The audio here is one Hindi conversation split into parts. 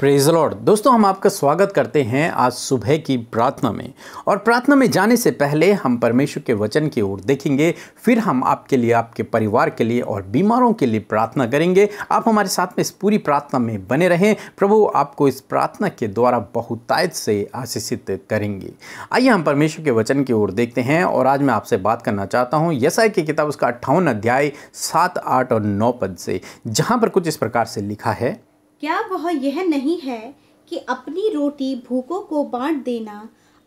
प्रेज लॉर्ड दोस्तों हम आपका स्वागत करते हैं आज सुबह की प्रार्थना में और प्रार्थना में जाने से पहले हम परमेश्वर के वचन की ओर देखेंगे फिर हम आपके लिए आपके परिवार के लिए और बीमारों के लिए प्रार्थना करेंगे आप हमारे साथ में इस पूरी प्रार्थना में बने रहें प्रभु आपको इस प्रार्थना के द्वारा बहुतायत से आशीषित करेंगे आइए हम परमेश्वर के वचन की ओर देखते हैं और आज मैं आपसे बात करना चाहता हूँ यसाई की किताब उसका अट्ठावन अध्याय सात आठ और नौ पद से जहाँ पर कुछ इस प्रकार से लिखा है क्या वह यह नहीं है कि अपनी रोटी भूखों को बांट देना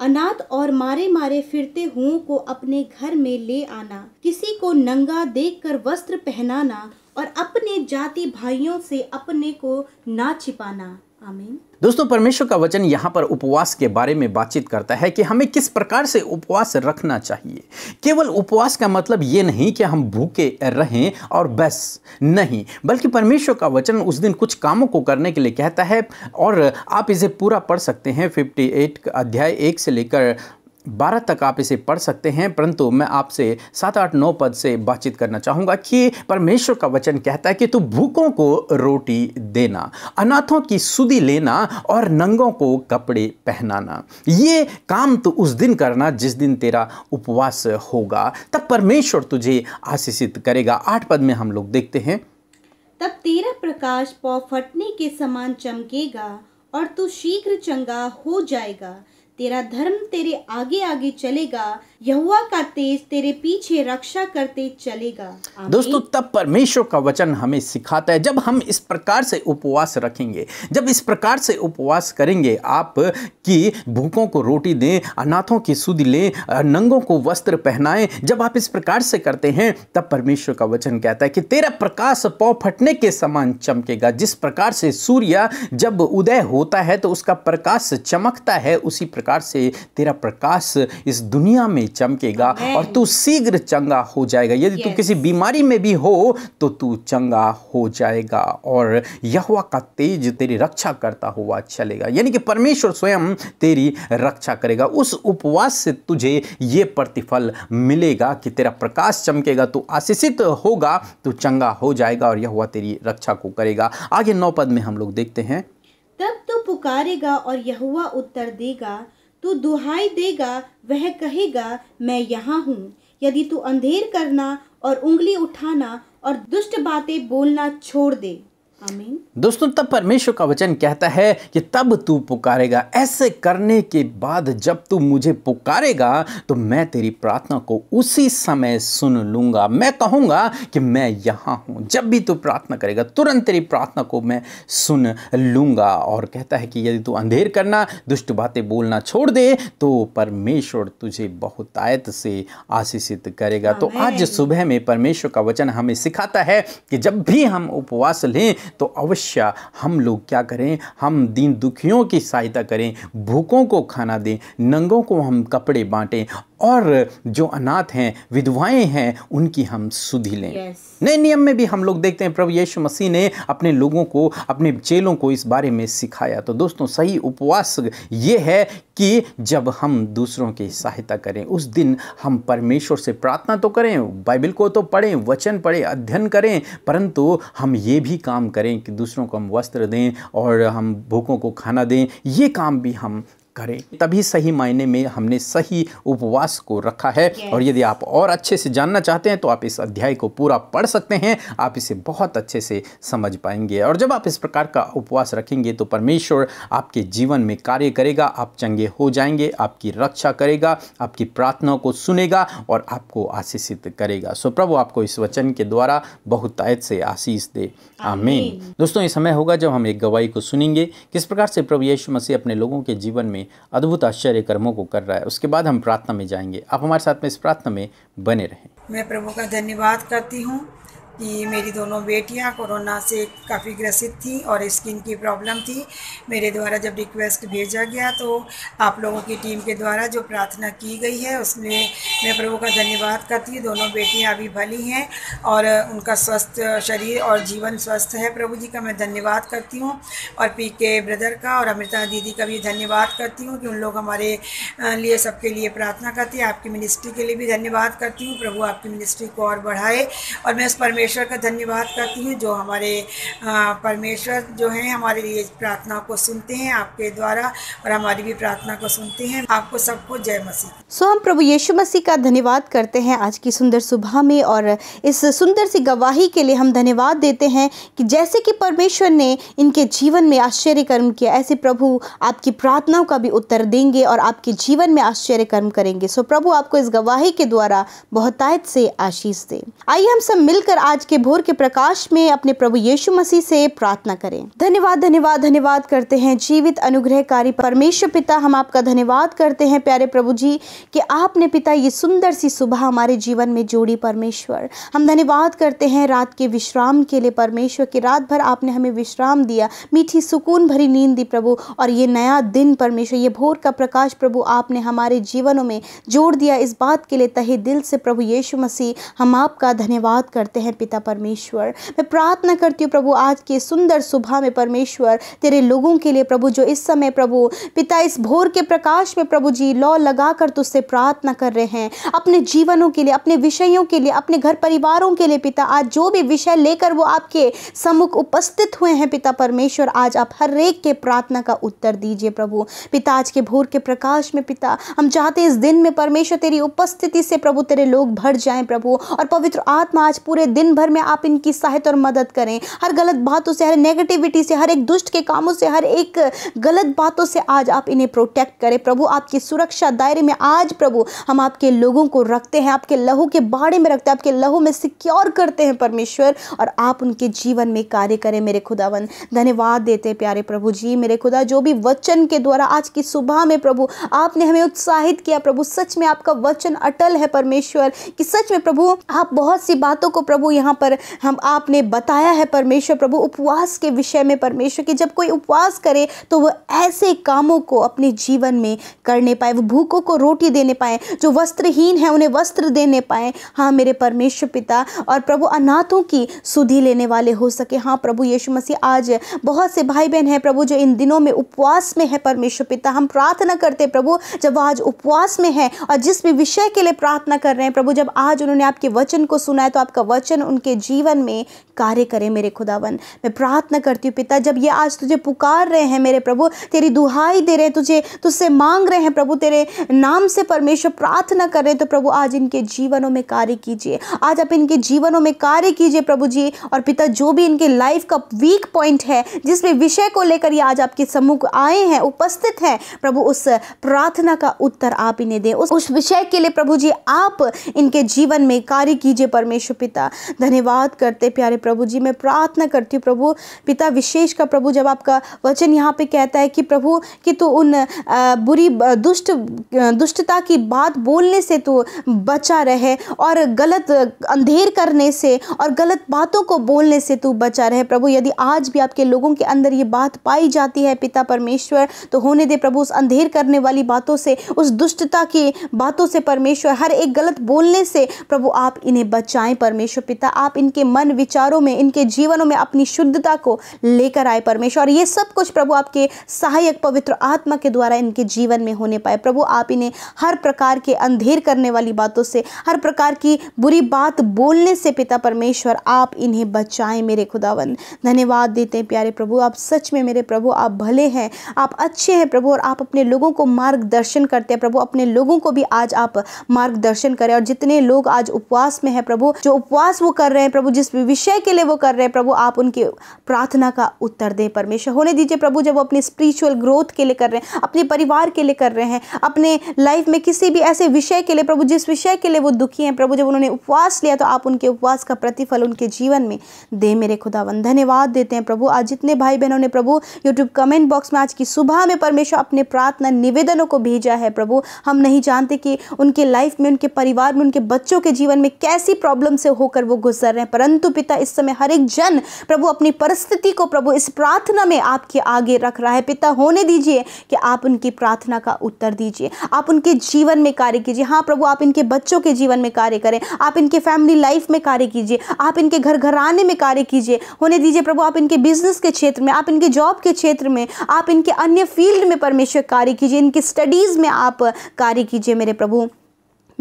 अनाथ और मारे मारे फिरते हुओं को अपने घर में ले आना किसी को नंगा देखकर वस्त्र पहनाना और अपने जाति भाइयों से अपने को ना छिपाना दोस्तों परमेश्वर का वचन यहाँ पर उपवास के बारे में बातचीत करता है कि हमें किस प्रकार से उपवास रखना चाहिए केवल उपवास का मतलब ये नहीं कि हम भूखे रहें और बस नहीं बल्कि परमेश्वर का वचन उस दिन कुछ कामों को करने के लिए कहता है और आप इसे पूरा पढ़ सकते हैं 58 अध्याय एक से लेकर बारह तक आप इसे पढ़ सकते हैं परंतु मैं आपसे सात आठ नौ पद से बातचीत करना चाहूँगा कि परमेश्वर का वचन कहता है कि तू भूखों को रोटी देना अनाथों की सुदी लेना और नंगों को कपड़े पहनाना ये काम तो उस दिन करना जिस दिन तेरा उपवास होगा तब परमेश्वर तुझे आशीषित करेगा आठ पद में हम लोग देखते हैं तब तेरा प्रकाश पौ फटने के समान चमकेगा और तू शीघ्र चंगा हो जाएगा तेरा धर्म तेरे आगे आगे चलेगा यहुआ का तेज तेरे पीछे रक्षा करते चलेगा दोस्तों तब परमेश्वर का वचन हमें सिखाता है जब हम इस प्रकार से उपवास रखेंगे जब इस प्रकार से उपवास करेंगे आप कि भूखों को रोटी दें अनाथों की सुध लें नंगों को वस्त्र पहनाएं जब आप इस प्रकार से करते हैं तब परमेश्वर का वचन कहता है कि तेरा प्रकाश पौ फटने के समान चमकेगा जिस प्रकार से सूर्य जब उदय होता है तो उसका प्रकाश चमकता है उसी प्रकार प्रकार से तेरा प्रकाश इस दुनिया में चमकेगा और तू शीघ्र चंगा हो जाएगा यदि तू किसी बीमारी में भी हो तो तू चंगा हो जाएगा और यहवा का तेज तेरी रक्षा करता हुआ चलेगा यानी कि परमेश्वर स्वयं तेरी रक्षा करेगा उस उपवास से तुझे ये प्रतिफल मिलेगा कि तेरा प्रकाश चमकेगा तू आशीषित होगा तू चंगा हो जाएगा और यह तेरी रक्षा को करेगा आगे नौपद में हम लोग देखते हैं तब तो पुकारेगा और यहुआ उत्तर देगा तू दुहाई देगा वह कहेगा मैं यहाँ हूँ यदि तू अंधेर करना और उंगली उठाना और दुष्ट बातें बोलना छोड़ दे दोस्तों तब परमेश्वर का वचन कहता है कि तब तू पुकारेगा ऐसे करने के बाद जब तू मुझे पुकारेगा तो मैं तेरी प्रार्थना को उसी समय सुन लूंगा मैं कहूँगा कि मैं यहाँ हूँ जब भी तू प्रार्थना करेगा तुरंत तेरी प्रार्थना को मैं सुन लूंगा और कहता है कि यदि तू अंधेर करना दुष्ट बातें बोलना छोड़ दे तो परमेश्वर तुझे बहुतायत से आशीषित करेगा तो आज सुबह में परमेश्वर का वचन हमें सिखाता है कि जब भी हम उपवास लें तो अवश्य हम लोग क्या करें हम दीन दुखियों की सहायता करें भूखों को खाना दें नंगों को हम कपड़े बांटें और जो अनाथ हैं विधवाएं हैं उनकी हम सुधी लें नए नियम में भी हम लोग देखते हैं प्रभु यीशु मसीह ने अपने लोगों को अपने चेलों को इस बारे में सिखाया तो दोस्तों सही उपवास ये है कि जब हम दूसरों की सहायता करें उस दिन हम परमेश्वर से प्रार्थना तो करें बाइबल को तो पढ़ें वचन पढ़ें अध्ययन करें परंतु हम ये भी काम करें कि दूसरों को हम वस्त्र दें और हम भूखों को खाना दें ये काम भी हम करें तभी सही मायने में हमने सही उपवास को रखा है और यदि आप और अच्छे से जानना चाहते हैं तो आप इस अध्याय को पूरा पढ़ सकते हैं आप इसे बहुत अच्छे से समझ पाएंगे और जब आप इस प्रकार का उपवास रखेंगे तो परमेश्वर आपके जीवन में कार्य करेगा आप चंगे हो जाएंगे आपकी रक्षा करेगा आपकी प्रार्थनाओं को सुनेगा और आपको आशीषित करेगा सो प्रभु आपको इस वचन के द्वारा बहुत आयत से आशीष दे आमीन दोस्तों ये समय होगा जब हम एक गवाही को सुनेंगे किस प्रकार से प्रभु यीशु मसीह अपने लोगों के जीवन में में अद्भुत आश्चर्य कर्मों को कर रहा है उसके बाद हम प्रार्थना में जाएंगे आप हमारे साथ में इस प्रार्थना में बने रहें मैं प्रभु का धन्यवाद करती हूँ कि मेरी दोनों बेटियां कोरोना से काफ़ी ग्रसित थी और स्किन की प्रॉब्लम थी मेरे द्वारा जब रिक्वेस्ट भेजा गया तो आप लोगों की टीम के द्वारा जो प्रार्थना की गई है उसमें मैं प्रभु का धन्यवाद करती हूँ दोनों बेटियाँ अभी भली हैं और उनका स्वस्थ शरीर और जीवन स्वस्थ है प्रभु जी का मैं धन्यवाद करती हूँ और पी के ब्रदर का और अमृता दीदी का भी धन्यवाद करती हूँ कि उन लोग हमारे लिए सबके लिए प्रार्थना करती है आपकी मिनिस्ट्री के लिए भी धन्यवाद करती हूँ प्रभु आपकी मिनिस्ट्री को और बढ़ाए और मैं उस परमेश्वर परमेश्वर का धन्यवाद करती हूँ जो हमारे परमेश्वर जो हैं हमारे लिए प्रार्थना को सुनते हैं आपके द्वारा और हमारी भी प्रार्थना को सुनते हैं आपको सबको जय मसीह सो हम प्रभु यीशु मसीह का धन्यवाद करते हैं आज की सुंदर सुबह में और इस सुंदर सी गवाही के लिए हम धन्यवाद देते हैं कि जैसे कि परमेश्वर ने इनके जीवन में आश्चर्य कर्म किया ऐसे प्रभु आपकी प्रार्थनाओं का भी उत्तर देंगे और आपके जीवन में आश्चर्य कर्म करेंगे सो प्रभु आपको इस गवाही के द्वारा बहुतायत से आशीष दे आइए हम सब मिलकर आज के भोर के प्रकाश में अपने प्रभु यीशु मसीह से प्रार्थना करें धन्यवाद धन्यवाद धन्यवाद करते हैं जीवित अनुग्रहकारी परमेश्वर पिता हम आपका धन्यवाद करते हैं प्यारे प्रभु जी कि आपने पिता ये सुंदर सी सुबह हमारे जीवन में जोड़ी परमेश्वर हम धन्यवाद करते हैं रात के विश्राम के लिए परमेश्वर की रात भर आपने हमें विश्राम दिया मीठी सुकून भरी नींद दी प्रभु और ये नया दिन परमेश्वर ये भोर का प्रकाश प्रभु आपने हमारे जीवनों में जोड़ दिया इस बात के लिए तहे दिल से प्रभु यीशु मसीह हम आपका धन्यवाद करते हैं पिता परमेश्वर मैं प्रार्थना करती हूँ प्रभु आज के सुंदर सुबह में परमेश्वर तेरे लोगों के लिए प्रभु जो इस समय प्रभु पिता इस भोर के प्रकाश में प्रभु जी लौ लगा कर तुझसे प्रार्थना कर रहे हैं अपने जीवनों के लिए अपने विषयों के लिए अपने घर परिवारों के लिए पिता आज जो भी विषय लेकर वो आपके सम्मुख उपस्थित हुए हैं पिता परमेश्वर आज आप हर एक के प्रार्थना का उत्तर दीजिए प्रभु पिता आज के भोर के प्रकाश में पिता हम चाहते इस दिन में परमेश्वर तेरी उपस्थिति से प्रभु तेरे लोग भर जाएं प्रभु और पवित्र आत्मा आज पूरे दिन भर में आप इनकी सहायता और मदद करें हर गलत बातों से हर नेगेटिविटी से हर एक दुष्ट के कामों से हर एक गलत बातों से आज आप इन्हें प्रोटेक्ट करें प्रभु आपकी सुरक्षा दायरे में आज प्रभु हम आपके लोगों को रखते हैं आपके लहू के बाड़े में रखते हैं आपके लहू में सिक्योर करते हैं परमेश्वर और आप उनके जीवन में कार्य करें मेरे खुदावन धन्यवाद देते हैं प्यारे प्रभु जी मेरे खुदा जो भी वचन के द्वारा आज की सुबह में प्रभु आपने हमें उत्साहित किया प्रभु सच में आपका वचन अटल है परमेश्वर कि सच में प्रभु आप बहुत सी बातों को प्रभु यहाँ पर हम आपने बताया है परमेश्वर प्रभु उपवास के विषय में परमेश्वर की जब कोई उपवास करे तो वह ऐसे कामों को अपने जीवन में करने पाए वो भूखों को रोटी देने पाए जो वस्त्रहीन है उन्हें वस्त्र देने पाए हाँ मेरे परमेश्वर पिता और प्रभु अनाथों की सुधि लेने वाले हो सके हाँ प्रभु यीशु मसीह आज बहुत से भाई बहन हैं प्रभु जो इन दिनों में उपवास में है परमेश्वर पिता हम प्रार्थना करते प्रभु जब आज उपवास में है और जिस भी विषय के लिए प्रार्थना कर रहे हैं प्रभु जब आज उन्होंने आपके वचन को सुना है तो आपका वचन उनके जीवन में कार्य करे मेरे खुदावन मैं प्रार्थना करती हूँ पिता जब ये आज तुझे पुकार रहे हैं मेरे प्रभु तेरी दुहाई दे रहे हैं तुझे तुझसे मांग रहे हैं प्रभु तेरे नाम से परमेश्वर प्रार्थना कर रहे हैं तो प्रभु आज इनके जीवनों में कार्य कीजिए आज आप इनके जीवनों में कार्य कीजिए प्रभु जी और पिता जो भी इनके लाइफ का वीक पॉइंट है जिस भी विषय को लेकर ये आज आपके सम्मुख आए हैं उपस्थित हैं प्रभु उस प्रार्थना का उत्तर आप इन्हें दें उस विषय के लिए प्रभु जी आप इनके जीवन में कार्य कीजिए परमेश्वर पिता धन्यवाद करते प्यारे प्रभु जी मैं प्रार्थना करती हूँ प्रभु पिता विशेष का प्रभु जब आपका वचन यहाँ पे कहता है कि प्रभु कि तू उन बुरी दुष्ट दुष्टता की बात बोलने से तू बचा रहे और गलत अंधेर करने से और गलत बातों को बोलने से तू बचा रहे प्रभु यदि आज भी आपके लोगों के अंदर ये बात पाई जाती है पिता परमेश्वर तो होने दे प्रभु उस अंधेर करने वाली बातों से उस दुष्टता की बातों से परमेश्वर हर एक गलत बोलने से प्रभु आप इन्हें बचाएं परमेश्वर पिता आप इनके मन विचारों में इनके जीवनों में अपनी शुद्धता को लेकर आए परमेश्वर और ये सब कुछ प्रभु आपके सहायक पवित्र आत्मा के द्वारा इनके जीवन में होने पाए प्रभु आप इन्हें हर प्रकार के अंधेर करने वाली बातों से हर प्रकार की बुरी बात बोलने से पिता परमेश्वर आप इन्हें बचाएं मेरे खुदावन धन्यवाद देते हैं प्यारे प्रभु आप सच में मेरे प्रभु आप भले हैं आप अच्छे हैं प्रभु और आप अपने लोगों को मार्गदर्शन करते हैं प्रभु अपने लोगों को भी आज आप मार्गदर्शन करें और जितने लोग आज उपवास में हैं प्रभु जो उपवास वो कर रहे हैं प्रभु जिस विषय के लिए वो कर रहे हैं प्रभु आप उनकी प्रार्थना का उत्तर दें परमेश्वर होने दीजिए प्रभु जब वो अपने स्पिरिचुअल ग्रोथ के लिए कर रहे हैं अपने परिवार के लिए कर रहे हैं अपने लाइफ में किसी भी ऐसे विषय के लिए प्रभु जिस विषय के लिए वो दुखी हैं प्रभु जब उन्होंने उपवास लिया तो आप उनके उपवास का प्रतिफल उनके जीवन में दे मेरे खुदावन धन्यवाद देते हैं प्रभु आज जितने भाई बहनों ने प्रभु यूट्यूब कमेंट बॉक्स में आज की सुबह में परमेश्वर अपने प्रार्थना निवेदनों को भेजा है प्रभु हम नहीं जानते कि उनके लाइफ में उनके परिवार में उनके बच्चों के जीवन में कैसी प्रॉब्लम से होकर वो गुजर रहे हैं परंतु पिता इस समय हर एक जन प्रभु अपनी परिस्थिति को प्रभु इस प्रार्थना में आपके आगे रख रहा है पिता होने दीजिए कि आप उनकी प्रार्थना का उत्तर दीजिए आप उनके जीवन में कार्य कीजिए हाँ प्रभु आप इनके बच्चों के जीवन में कार्य करें आप इनके फैमिली लाइफ में कार्य कीजिए आप इनके घर घर आने में कार्य कीजिए होने दीजिए प्रभु आप इनके बिजनेस के क्षेत्र में आप इनके जॉब के क्षेत्र में आप इनके अन्य फील्ड में परमेश्वर कार्य कीजिए इनकी स्टडीज़ में आप कार्य कीजिए मेरे प्रभु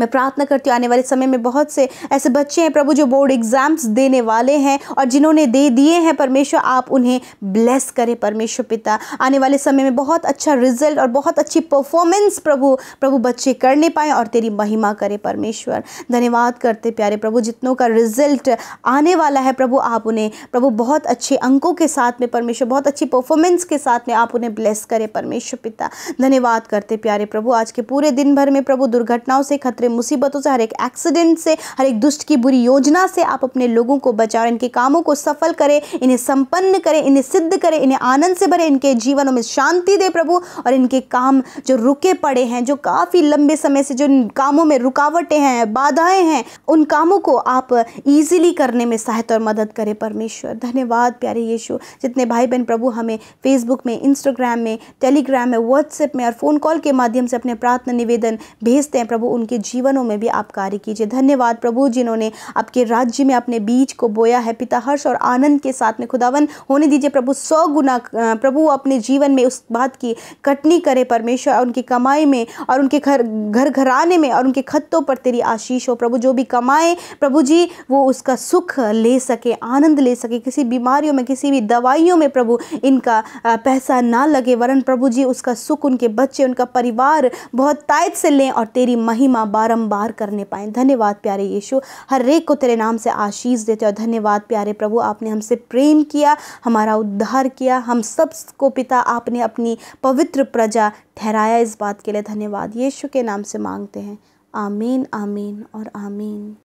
मैं प्रार्थना करती हूँ आने वाले समय में बहुत से ऐसे बच्चे हैं प्रभु जो बोर्ड एग्ज़ाम्स देने वाले हैं और जिन्होंने दे दिए हैं परमेश्वर आप उन्हें ब्लेस करें परमेश्वर पिता आने वाले समय में बहुत अच्छा रिजल्ट और बहुत अच्छी परफॉर्मेंस प्रभु प्रभु बच्चे करने पाएँ और तेरी महिमा करें परमेश्वर धन्यवाद करते प्यारे प्रभु जितनों का रिजल्ट आने वाला है प्रभु आप उन्हें प्रभु बहुत अच्छे अंकों के साथ में परमेश्वर बहुत अच्छी परफॉर्मेंस के साथ में आप उन्हें ब्लेस करें परमेश्वर पिता धन्यवाद करते प्यारे प्रभु आज के पूरे दिन भर में प्रभु दुर्घटनाओं से खतरे मुसीबतों से हर एक एक्सीडेंट से हर एक दुष्ट की बुरी योजना से आप अपने लोगों को बचाओ इनके कामों को सफल करें इन्हें संपन्न करें इन्हें सिद्ध करें इन्हें आनंद से भरे इनके जीवनों में शांति दे प्रभु और इनके काम जो रुके पड़े हैं जो काफ़ी लंबे समय से जो इन कामों में रुकावटें हैं बाधाएं हैं उन कामों को आप ईजिली करने में सहायता और मदद करें परमेश्वर धन्यवाद प्यारे यीशु जितने भाई बहन प्रभु हमें फेसबुक में इंस्टाग्राम में टेलीग्राम में व्हाट्सएप में और फ़ोन कॉल के माध्यम से अपने प्रार्थना निवेदन भेजते हैं प्रभु उनके जीवन जीवनों में भी आप कार्य कीजिए धन्यवाद प्रभु जिन्होंने आपके राज्य में अपने बीज को बोया है पिता हर्ष और आनंद के साथ में खुदावन होने दीजिए प्रभु सौ गुना प्रभु अपने जीवन में उस बात की कटनी करे परमेश्वर और उनकी कमाई में और उनके घर घर घराने में और उनके खत्तों पर तेरी आशीष हो प्रभु जो भी कमाए प्रभु जी वो उसका सुख ले सके आनंद ले सके किसी बीमारियों में किसी भी दवाइयों में प्रभु इनका पैसा ना लगे वरन प्रभु जी उसका सुख उनके बच्चे उनका परिवार बहुत तायत से लें और तेरी महिमा बारंबार करने पाए धन्यवाद प्यारे यीशु हर एक को तेरे नाम से आशीष देते और धन्यवाद प्यारे प्रभु आपने हमसे प्रेम किया हमारा उद्धार किया हम सब को पिता आपने अपनी पवित्र प्रजा ठहराया इस बात के लिए धन्यवाद यीशु के नाम से मांगते हैं आमीन आमीन और आमीन